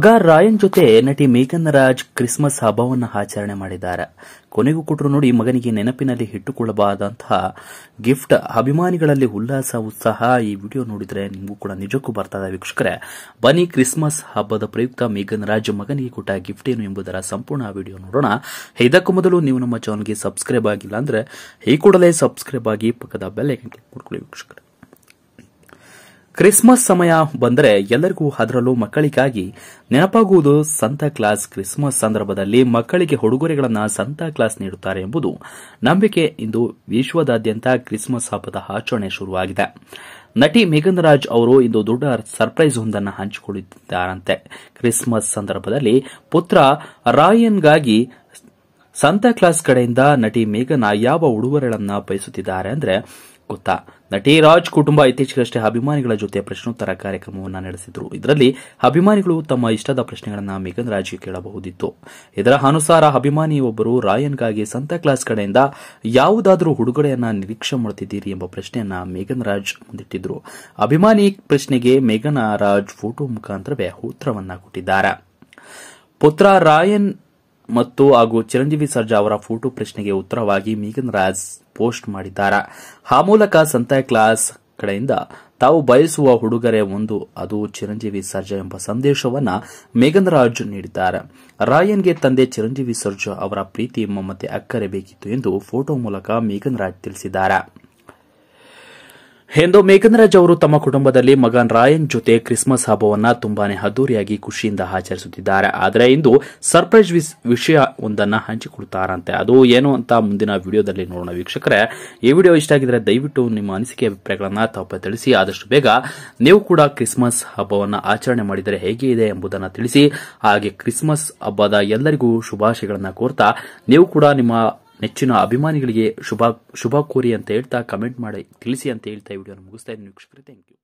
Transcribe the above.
ಮಗ ರಾಯನ್ ಜೊತೆ ನಟಿ ಮೇಘನ್ ರಾಜ್ ಕ್ರಿಸ್ಮಸ್ ಹಬ್ಬವನ್ನು ಆಚರಣೆ ಮಾಡಿದ್ದಾರೆ ಕೊನೆಗೂ ಕೊಟ್ಟರು ನೋಡಿ ಮಗನಿಗೆ ನೆನಪಿನಲ್ಲಿ ಇಟ್ಟುಕೊಳ್ಳಬಾದಂತಹ ಗಿಫ್ಟ್ ಅಭಿಮಾನಿಗಳಲ್ಲಿ ಉಲ್ಲಾಸ ಉತ್ಸಾಹ ಈ ವಿಡಿಯೋ ನೋಡಿದರೆ ನಿಮಗೂ ಕೂಡ ನಿಜಕ್ಕೂ ಬರ್ತದೆ ವೀಕ್ಷಕರೇ ಬನ್ನಿ ಕ್ರಿಸ್ಮಸ್ ಹಬ್ಬದ ಪ್ರಯುಕ್ತ ಮೇಘನ್ ರಾಜ್ ಮಗನಿಗೆ ಕೊಟ್ಟ ಗಿಫ್ಟ್ ಏನು ಎಂಬುದರ ಸಂಪೂರ್ಣ ವಿಡಿಯೋ ನೋಡೋಣ ಇದಕ್ಕೂ ಮೊದಲು ನೀವು ನಮ್ಮ ಚಾನಲ್ಗೆ ಸಬ್ಸ್ಕ್ರೈಬ್ ಆಗಿಲ್ಲ ಅಂದ್ರೆ ಈ ಕೂಡಲೇ ಸಬ್ಸ್ಕ್ರೈಬ್ ಆಗಿ ಪಕ್ಕದ ಬೆಲ್ ಕ್ಲಿಕ್ ವೀಕ್ಷಕರೇ ಕ್ರಿಸ್ಮಸ್ ಸಮಯ ಬಂದರೆ ಎಲ್ಲರಿಗೂ ಅದರಲ್ಲೂ ಮಕ್ಕಳಿಗಾಗಿ ನೆನಪಾಗುವುದು ಸಂತ ಕ್ಲಾಸ್ ಕ್ರಿಸ್ಮಸ್ ಸಂದರ್ಭದಲ್ಲಿ ಮಕ್ಕಳಿಗೆ ಉಡುಗೊರೆಗಳನ್ನು ಸಂತಾ ಕ್ಲಾಸ್ ನೀಡುತ್ತಾರೆ ಎಂಬುದು ನಂಬಿಕೆ ಇಂದು ವಿಶ್ವದಾದ್ಯಂತ ಕ್ರಿಸ್ಮಸ್ ಹಬ್ಬದ ಆಚರಣೆ ಶುರುವಾಗಿದೆ ನಟಿ ಮೇಘನ್ ರಾಜ್ ಅವರು ಇಂದು ದೊಡ್ಡ ಸರ್ಪ್ರೈಸ್ ಒಂದನ್ನು ಹಂಚಿಕೊಳ್ಳುತ್ತಿದ್ದಾರಂತೆ ಕ್ರಿಸ್ಮಸ್ ಸಂದರ್ಭದಲ್ಲಿ ಪುತ್ರ ರಾಯನ್ಗಾಗಿ ಸಂತಾ ಕ್ಲಾಸ್ ಕಡೆಯಿಂದ ನಟಿ ಮೇಘನಾ ಯಾವ ಉಡುಗೊರೆಗಳನ್ನ ಬಯಸುತ್ತಿದ್ದಾರೆ ಅಂದ್ರೆ ಗೊತ್ತಾ ನಟಿ ರಾಜ್ ಕುಟುಂಬ ಇತ್ತೀಚೆಗಷ್ಟೇ ಅಭಿಮಾನಿಗಳ ಜೊತೆ ಪ್ರಶ್ನೋತ್ತರ ಕಾರ್ಯಕ್ರಮವನ್ನು ನಡೆಸಿದ್ರು ಇದರಲ್ಲಿ ಅಭಿಮಾನಿಗಳು ತಮ್ಮ ಇಷ್ಟದ ಪ್ರಶ್ನೆಗಳನ್ನು ಮೇಘನ್ ರಾಜ್ಗೆ ಕೇಳಬಹುದಿತ್ತು ಇದರ ಅನುಸಾರ ಅಭಿಮಾನಿಯೊಬ್ಬರು ರಾಯನ್ಗಾಗಿ ಕ್ಲಾಸ್ ಕಡೆಯಿಂದ ಯಾವುದಾದರೂ ಉಡುಗೊರೆಯನ್ನ ನಿರೀಕ್ಷೆ ಮಾಡುತ್ತಿದ್ದೀರಿ ಎಂಬ ಪ್ರಶ್ನೆಯನ್ನ ಮೇಘನ್ ರಾಜ್ ಮುಂದಿಟ್ಟಿದ್ರು ಅಭಿಮಾನಿ ಪ್ರಶ್ನೆಗೆ ಮೇಘನ ರಾಜ್ ಫೋಟೋ ಮುಖಾಂತರವೇ ಉತ್ತರವನ್ನ ಕೊಟ್ಟಿದ್ದಾರೆ ಪುತ್ರ ರಾಯನ್ ಮತ್ತು ಹಾಗೂ ಚಿರಂಜೀವಿ ಸರ್ಜಾ ಅವರ ಫೋಟೋ ಪ್ರಶ್ನೆಗೆ ಉತ್ತರವಾಗಿ ಮೀಗನ್ ರಾಜ್ ಪೋಸ್ಟ್ ಮಾಡಿದ್ದಾರೆ ಆ ಮೂಲಕ ಸಂತ ಕ್ಲಾಸ್ ಕಡೆಯಿಂದ ತಾವು ಬಯಸುವ ಹುಡುಗರೆ ಒಂದು ಅದು ಚಿರಂಜೀವಿ ಸರ್ಜಾ ಎಂಬ ಸಂದೇಶವನ್ನ ಮೇಘನ್ ರಾಜ್ ನೀಡಿದ್ದಾರೆ ರಾಯನ್ಗೆ ತಂದೆ ಚಿರಂಜೀವಿ ಸರ್ಜಾ ಅವರ ಪ್ರೀತಿ ಮಮತೆ ಅಕ್ಕರೆ ಬೇಕಿತ್ತು ಎಂದು ಫೋಟೋ ಮೂಲಕ ಮೇಘನ್ ರಾಜ್ ತಿಳಿಸಿದ್ದಾರೆ ಎಂದು ಮೇಘನ್ ಅವರು ತಮ್ಮ ಕುಟುಂಬದಲ್ಲಿ ಮಗನ್ ರಾಯನ್ ಜೊತೆ ಕ್ರಿಸ್ಮಸ್ ಹಬ್ಬವನ್ನ ತುಂಬಾನೇ ಅದ್ದೂರಿಯಾಗಿ ಖುಷಿಯಿಂದ ಆಚರಿಸುತ್ತಿದ್ದಾರೆ ಆದರೆ ಇಂದು ಸರ್ಪ್ರೈಸ್ ವಿಷಯ ಒಂದನ್ನ ಹಂಚಿಕೊಡ್ತಾರಂತೆ ಅದು ಏನು ಅಂತ ಮುಂದಿನ ವಿಡಿಯೋದಲ್ಲಿ ನೋಡೋಣ ವೀಕ್ಷಕರೇ ಈ ವಿಡಿಯೋ ಇಷ್ಟ ಆಗಿದ್ರೆ ದಯವಿಟ್ಟು ನಿಮ್ಮ ಅನಿಸಿಕೆ ಅಭಿಪ್ರಾಯಗಳನ್ನು ತಪ್ಪ ತಿಳಿಸಿ ಆದಷ್ಟು ಬೇಗ ನೀವು ಕೂಡ ಕ್ರಿಸ್ಮಸ್ ಹಬ್ಬವನ್ನ ಆಚರಣೆ ಮಾಡಿದರೆ ಹೇಗೆ ಇದೆ ಎಂಬುದನ್ನು ತಿಳಿಸಿ ಹಾಗೆ ಕ್ರಿಸ್ಮಸ್ ಹಬ್ಬದ ಎಲ್ಲರಿಗೂ ಶುಭಾಶಯಗಳನ್ನು ಕೋರ್ತಾ ನೀವು ಕೂಡ ನಿಮ್ಮ ನೆಚ್ಚಿನ ಅಭಿಮಾನಿಗಳಿಗೆ ಶುಭ ಶುಭ ಕೋರಿ ಅಂತ ಹೇಳ್ತಾ ಕಮೆಂಟ್ ಮಾಡಿ ತಿಳಿಸಿ ಅಂತ ಹೇಳ್ತಾ ವಿಡಿಯೋ ಮುಗಿಸ್ತಾ ಇದ್ದೀನಿ ವೀಕ್ಷಕರೇ ಥ್ಯಾಂಕ್ ಯು